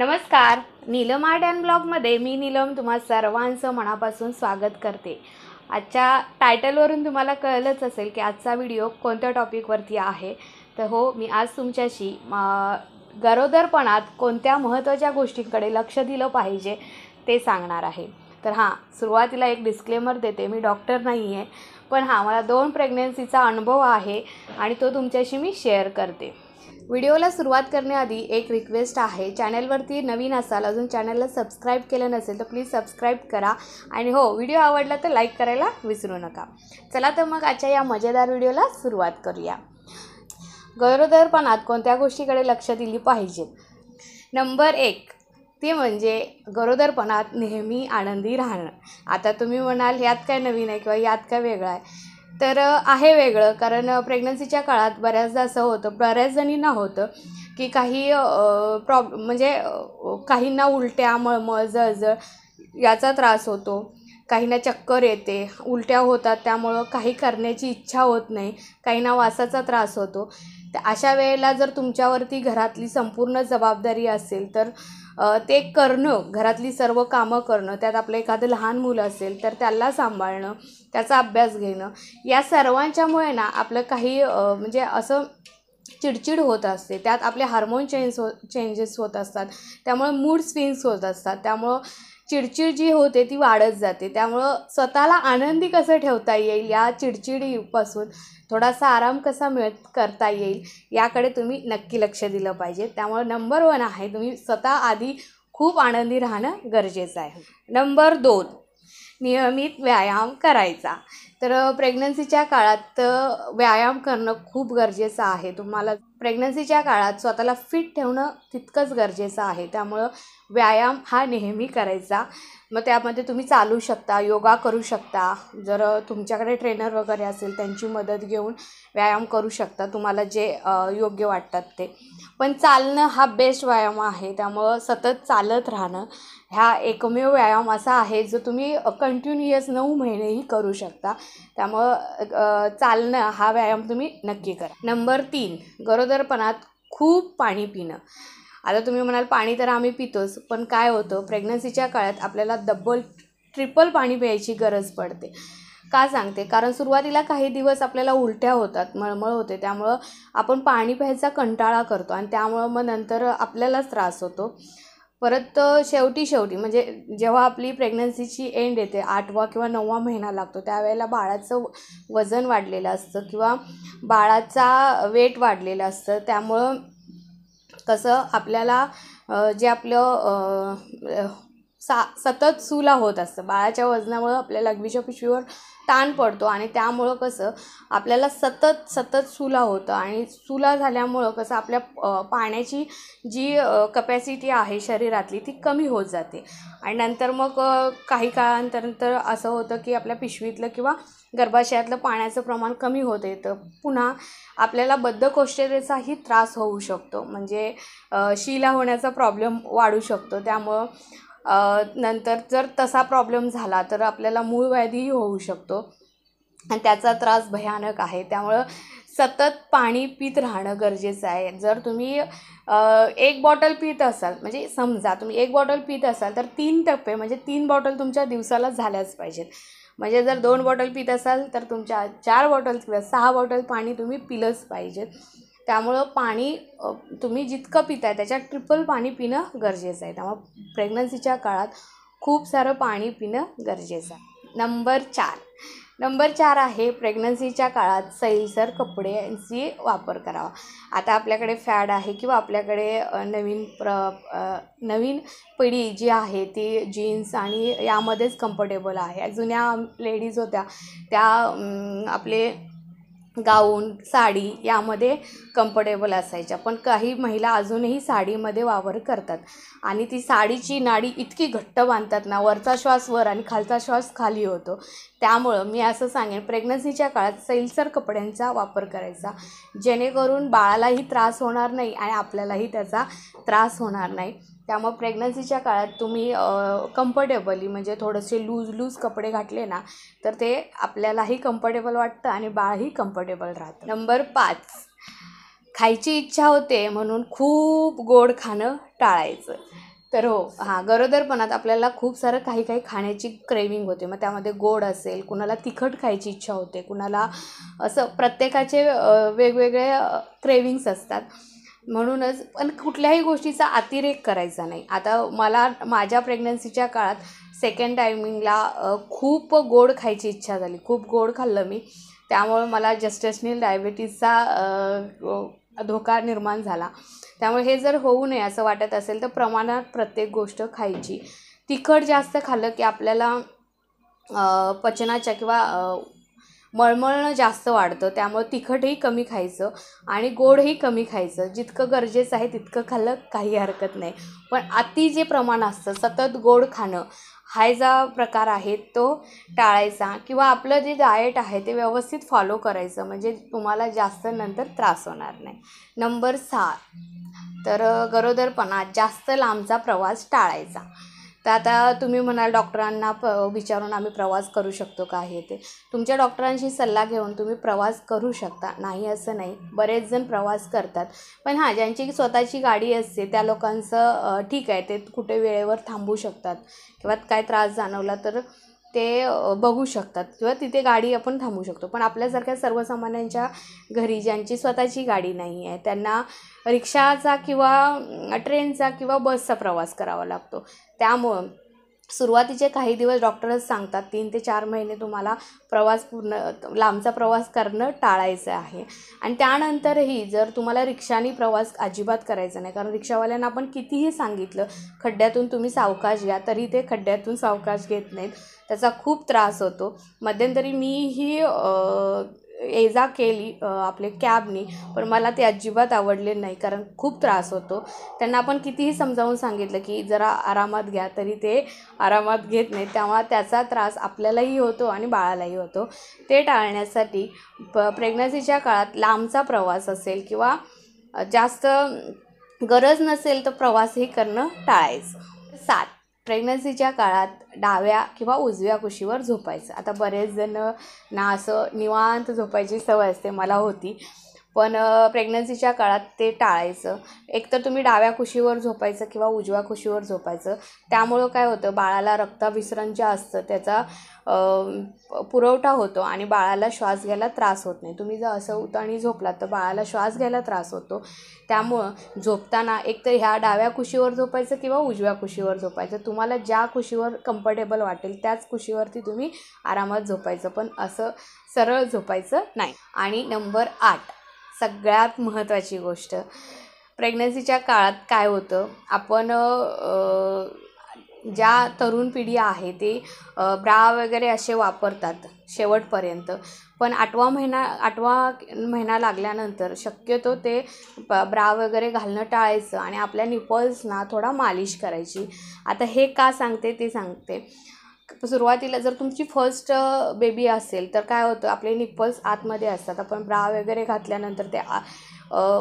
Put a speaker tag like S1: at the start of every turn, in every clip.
S1: नमस्कार Neelam art and ब्लॉगमध्ये मी नीलम तुम्हा सर्वांचं मनापासून स्वागत करते आजच्या टायटलवरून तुम्हाला कळलंच असेल की आजचा व्हिडिओ कोणत्या टॉपिकवरती आहे तर हो मी आज तुमच्याशी गरोदरपणात कोणत्या महत्त्वाच्या गोष्टींकडे लक्ष दिलं पाहिजे ते सांगणार आहे तर हां सुरुवातीला एक डिस्क्लेमर देते मी डॉक्टर नाही आहे पण हां मला दोन प्रेग्नेन्सीचा अनुभव आहे आणि तो तुमच्याशी मी शेअर करते व्हिडिओला सुरुवात करण्याआधी एक रिक्वेस्ट आहे चॅनलवरती नवीन असाल अजून चॅनलला सबस्क्राईब केलं नसेल तर प्लीज सबस्क्राईब करा आणि हो व्हिडिओ आवडला तर लाईक करायला विसरू नका चला तर मग आजच्या या मजेदार व्हिडिओला सुरुवात करूया गरोदरपणात कोणत्या गोष्टीकडे लक्ष दिली पाहिजे नंबर एक ते म्हणजे गरोदरपणात नेहमी आनंदी राहणं आता तुम्ही म्हणाल यात काय नवीन आहे किंवा यात काय वेगळं आहे तर आहे वेगळं कारण प्रेग्नन्सीच्या काळात बऱ्याचदा असं होतं बऱ्याच जणींना होतं की काही प्रॉब म्हणजे काहींना उलट्या मळमळ जळजळ याचा त्रास होतो काहींना चक्कर येते उलट्या होतात त्यामुळं काही करण्याची इच्छा होत नाही काहींना वासाचा त्रास होतो तर अशा वेळेला जर तुमच्यावरती घरातली संपूर्ण जबाबदारी असेल तर ते करणं घरातली सर्व कामं करणं त्यात आपलं एखादं लहान मुलं असेल तर त्याला सांभाळणं त्याचा अभ्यास घेणं या सर्वांच्यामुळे ना आपलं काही म्हणजे असं चिडचिड होत असते त्यात आपले हार्मोन चेंज हो चेंजेस होत असतात त्यामुळे मूड स्विंग्स होत असतात त्यामुळं चिडचिड जी होते ती वाढत जाते त्यामुळं स्वतःला आनंदी कसं ठेवता येईल या चिडचिडीपासून थोडासा आराम कसा मिळ करता येईल याकडे तुम्ही नक्की लक्ष दिलं पाहिजे त्यामुळं नंबर वन आहे तुम्ही स्वतः आधी खूप आनंदी राहणं गरजेचं आहे नंबर दोन नियमित व्यायाम करायचा तर प्रेग्नन्सीच्या काळात व्यायाम करणं खूप गरजेचं आहे तुम्हाला प्रेग्नन्सीच्या काळात स्वतःला फिट ठेवणं तितकंच गरजेचं आहे त्यामुळं व्यायाम हा नेहमी करायचा मग त्यामध्ये तुम्ही चालू शकता योगा करू शकता जर तुमच्याकडे ट्रेनर वगैरे असेल त्यांची मदत घेऊन व्यायाम करू शकता तुम्हाला जे योग्य वाटतात ते पण चालणं हा बेस्ट व्यायाम आहे त्यामुळं सतत चालत राहणं ह्या एकमेव व्यायाम असा आहे जो तुम्ही कंटिन्युअस नऊ महिनेही करू शकता त्यामुळं चालणं हा व्यायाम तुम्ही नक्की करा नंबर तीन गरोदरपणात खूप पाणी पिणं आता तुम्ही म्हणाल पाणी तर आम्ही पितोच पण काय होतं प्रेग्नन्सीच्या काळात आपल्याला डब्बल ट्रिपल पाणी प्यायची गरज पडते का सांगते कारण सुरुवातीला काही दिवस आपल्याला उलट्या होतात मळमळ होते त्यामुळं आपण पाणी प्यायचा कंटाळा करतो आणि त्यामुळं मग नंतर आपल्यालाच त्रास होतो परत शेवटी शेवटी म्हणजे जेव्हा आपली प्रेग्नन्सीची एंड येते आठवा किंवा नववा महिना लागतो त्यावेळेला बाळाचं वजन वाढलेलं असतं किंवा बाळाचा वेट वाढलेलं असतं त्यामुळं कसं आपल्याला जे आपलं सा सतत सुला होत असतं बाळाच्या वजनामुळं आपल्या लघवीच्या पिशवीवर ताण पडतो आणि त्यामुळं कसं आपल्याला सतत सतत चुला होतं आणि चुला झाल्यामुळं कसं आपल्या पाण्याची जी कपॅसिटी आहे शरीरातली ती कमी होत जाते आणि नंतर मग काही काळानंतर असं होतं की आपल्या पिशवीतलं किंवा गर्भाशयातलं पाण्याचं प्रमाण कमी होत येतं पुन्हा आपल्याला बद्धकोष्ठतेचाही त्रास होऊ शकतो म्हणजे शिला होण्याचा प्रॉब्लेम वाढू शकतो त्यामुळं नंतर जर तसा प्रॉब्लेम झाला तर आपल्याला मूळ व्याधीही होऊ शकतो आणि त्याचा त्रास भयानक आहे त्यामुळं सतत पाणी पित राहणं गरजेचं आहे जर तुम्ही एक बॉटल पित असाल म्हणजे समजा तुम्ही एक बॉटल पित असाल तर तीन टप्पे म्हणजे तीन बॉटल तुमच्या दिवसाला झाल्याच पाहिजेत म्हणजे जर दोन बॉटल पित असाल तर तुमच्या चार बॉटल्स किंवा सहा बॉटल पाणी तुम्ही पिलंच पाहिजेत त्यामुळं पाणी तुम्ही जितकं पिताय त्याच्यात ट्रिपल पाणी पिणं गरजेचं आहे त्यामुळं प्रेग्नन्सीच्या काळात खूप सारं पाणी पिणं गरजेचं आहे नंबर चार नंबर चार आहे प्रेग्नन्सीच्या काळात सैलसर कपड्यांची वापर करावा आता आपल्याकडे फॅड आहे किंवा आपल्याकडे नवीन प्र नवीन पिढी जी आहे ती जीन्स आणि यामध्येच कम्फर्टेबल आहे जुन्या लेडीज होत्या त्या आपले गाऊन साडी यामध्ये कम्फर्टेबल असायच्या पण काही महिला अजूनही साडीमध्ये वावर करतात आणि ती साडीची नाडी इतकी घट्ट बांधतात ना वरचा श्वास वर आणि खालचा श्वास खाली होतो त्यामुळं मी असं सांगेन प्रेग्नन्सीच्या काळात सैलसर कपड्यांचा वापर करायचा जेणेकरून बाळालाही त्रास होणार नाही आणि आपल्यालाही त्याचा त्रास होणार नाही त्यामुळे प्रेग्नन्सीच्या काळात तुम्ही कम्फर्टेबली म्हणजे थोडेसे लूज लूज कपडे घातले ना तर ते आपल्यालाही कम्फर्टेबल वाटतं आणि बाळही कम्फर्टेबल राहतं नंबर पाच खायची इच्छा होते म्हणून खूप गोड खाणं टाळायचं तर हो हां गरोदरपणात आपल्याला खूप सारं काही काही खाण्याची क्रेविंग होते मग त्यामध्ये गोड असेल कुणाला तिखट खायची इच्छा होते कुणाला असं प्रत्येकाचे वेगवेगळे क्रेविंग्स असतात म्हणूनच पण कुठल्याही गोष्टीचा अतिरेक करायचा नाही आता मला माझ्या प्रेग्नन्सीच्या काळात सेकंड टायमिंगला खूप गोड खायची इच्छा झाली खूप गोड खाल्लं मी त्यामुळं मला जस्टेशनील डायबिटीजचा धोका निर्माण झाला त्यामुळे हे जर होऊ नये असं वाटत असेल तर प्रमाणात प्रत्येक गोष्ट खायची तिखट जास्त खाल्लं की आपल्याला पचनाच्या किंवा मळमळणं जास्त वाढतं त्यामुळं तिखटही कमी खायचं आणि गोडही कमी खायचं जितकं गरजेचं आहे तितकं खाल्लं काही हरकत नाही पण अति जे प्रमाण असतं सतत गोड खाणं हा जा प्रकार आहे तो टाळायचा किंवा आपलं जे डाएट आहे ते व्यवस्थित फॉलो करायचं म्हणजे तुम्हाला जास्त नंतर त्रास होणार नाही नंबर सात तर गरोदरपणा जास्त लांबचा प्रवास टाळायचा तर आता तुम्ही म्हणाल डॉक्टरांना प विचारून आम्ही प्रवास करू शकतो का हे ते तुमच्या डॉक्टरांशी सल्ला घेऊन तुम्ही प्रवास करू शकता नाही असं नाही बरेच जण प्रवास करतात पण हां ज्यांची स्वतःची गाडी असते त्या लोकांचं ठीक आहे ते कुठे वेळेवर थांबू शकतात किंवा काय त्रास जाणवला तर ते बघू शकतात किंवा तिथे गाडी आपण थांबू शकतो पण आपल्यासारख्या सर्वसामान्यांच्या घरी ज्यांची स्वतःची गाडी नाही आहे त्यांना रिक्षाचा किंवा ट्रेनचा किंवा बसचा प्रवास करावा लागतो त्यामुळं सुरुवातीचे काही दिवस डॉक्टरच सांगतात तीन ते चार महिने तुम्हाला प्रवास पूर्ण लांबचा प्रवास करणं टाळायचं आहे आणि त्यानंतरही जर तुम्हाला रिक्षाने प्रवास अजिबात करायचा नाही कारण रिक्षावाल्यांना आपण कितीही सांगितलं खड्ड्यातून तुम्ही सावकाश घ्या तरी ते खड्ड्यातून सावकाश घेत नाहीत त्याचा खूप त्रास होतो मध्यंतरी मीही ये जा केली आपले कॅबनी पण मला ते अजिबात आवडले नाही कारण खूप त्रास होतो त्यांना आपण कितीही समजावून सांगितलं की जरा आरामात घ्या तरी ते आरामात घेत नाही त्यामुळे त्याचा त्रास आपल्यालाही होतो आणि बाळालाही होतो ते टाळण्यासाठी प प्रेग्नन्सीच्या काळात लांबचा प्रवास असेल किंवा जास्त गरज नसेल तर प्रवासही करणं टाळायचं सात प्रेग्नन्सीच्या काळात डाव्या किंवा उजव्या कुशीवर झोपायचं आता बरेच जण ना असं निवांत झोपायची सवय असते मला होती पण प्रेग्नन्सीच्या काळात ते टाळायचं एकतर तुम्ही डाव्या कुशीवर झोपायचं किंवा उजव्या कुशीवर झोपायचं त्यामुळं काय होतं बाळाला रक्ताभिसरण जे असतं त्याचा पुरवठा होतो आणि बाळाला श्वास घ्यायला त्रास होत नाही तुम्ही जर असं आणि झोपलात तर बाळाला श्वास घ्यायला त्रास होतो त्यामुळं झोपताना एकतर ह्या डाव्या कुशीवर झोपायचं किंवा उजव्या कुशीवर झोपायचं तुम्हाला ज्या कुशीवर कम्फर्टेबल वाटेल त्याच कुशीवरती तुम्ही आरामात झोपायचं पण असं सरळ झोपायचं नाही आणि नंबर आठ सगळ्यात महत्त्वाची गोष्ट प्रेग्नन्सीच्या काळात काय होतं आपण ज्या तरुण पिढी आहे ते ब्रा वगैरे असे वापरतात शेवटपर्यंत पण आठवा महिना आठवा महिना लागल्यानंतर शक्यतो ते ब्रा वगैरे घालणं टाळायचं आणि आपल्या निपल्सना थोडा मालिश करायची आता हे का सांगते ते सांगते सुरुवातीला जर तुमची फर्स्ट बेबी असेल तर काय होतं आपले निप्पल्स आतमध्ये असतात आपण ब्रा वगैरे घातल्यानंतर ते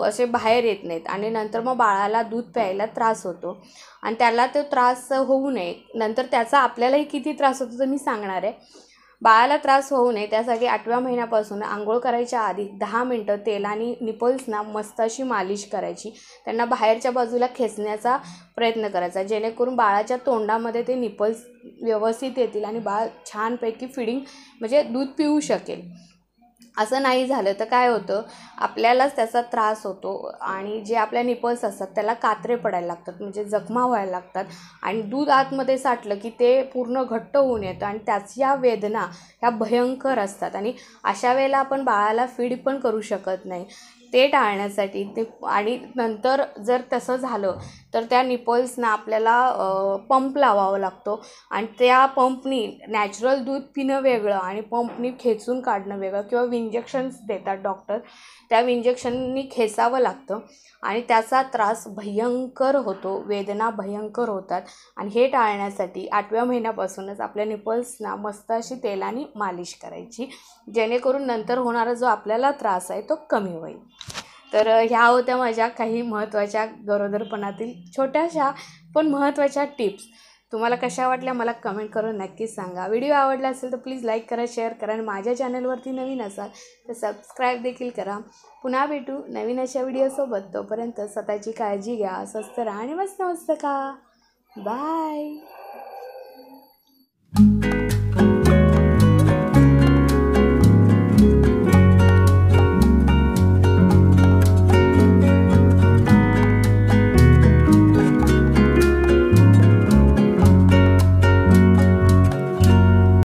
S1: असे बाहेर येत नाहीत आणि नंतर मग बाळाला दूध प्यायला त्रास होतो आणि त्याला तो त्रास होऊ नये नंतर त्याचा आपल्यालाही किती त्रास होतो तर मी सांगणार आहे बाळाला त्रास होऊ नये त्यासाठी आठव्या महिन्यापासून आंघोळ करायच्या आधी दहा मिनटं आणि निपल्सना मस्त अशी मालिश करायची त्यांना बाहेरच्या बाजूला खेचण्याचा प्रयत्न करायचा जेणेकरून बाळाच्या तोंडामध्ये ते निपल्स व्यवस्थित येतील आणि बाळ छानपैकी फिडिंग म्हणजे दूध पिऊ शकेल असं नाही झालं तर काय होतं आपल्यालाच त्याचा त्रास होतो आणि जे आपल्या निपल्स असतात त्याला कात्रे पडायला लागतात म्हणजे जखमा व्हायला लागतात आणि दूध आतमध्ये साठलं की ते पूर्ण घट्ट होऊन येतं आणि त्याच्या वेदना ह्या भयंकर असतात आणि अशा वेळेला आपण बाळाला फीड पण करू शकत नाही ते टाळण्यासाठी ते आणि नंतर जर तसं झालं तर त्या निपल्सना आपल्याला पंप लावावा लागतो आणि त्या पंपनी नॅचरल दूध पिणं वेगळं आणि पंपनी खेचून काढणं वेगळं किंवा इंजेक्शन्स देतात डॉक्टर त्या इंजेक्शननी खेचावं लागतं आणि त्याचा त्रास भयंकर होतो वेदना भयंकर होतात आणि हे टाळण्यासाठी आठव्या महिन्यापासूनच आपल्या निपल्सना मस्त अशी तेलाने मालिश करायची जेणेकरून नंतर होणारा जो आपल्याला त्रास आहे तो कमी होईल तर ह्या होत्या माझ्या काही महत्त्वाच्या गरोदरपणातील छोट्याशा पण महत्त्वाच्या टिप्स तुम्हाला कशा वाटल्या मला कमेंट करून नक्कीच सांगा व्हिडिओ आवडला असेल तर प्लीज लाईक करा शेअर करा आणि माझ्या चॅनलवरती नवीन असाल तर सबस्क्राईब देखील करा पुन्हा भेटू नवीन अशा व्हिडिओसोबत तोपर्यंत स्वतःची काळजी घ्या स्वस्त राहा आणि मस्त मस्त का बाय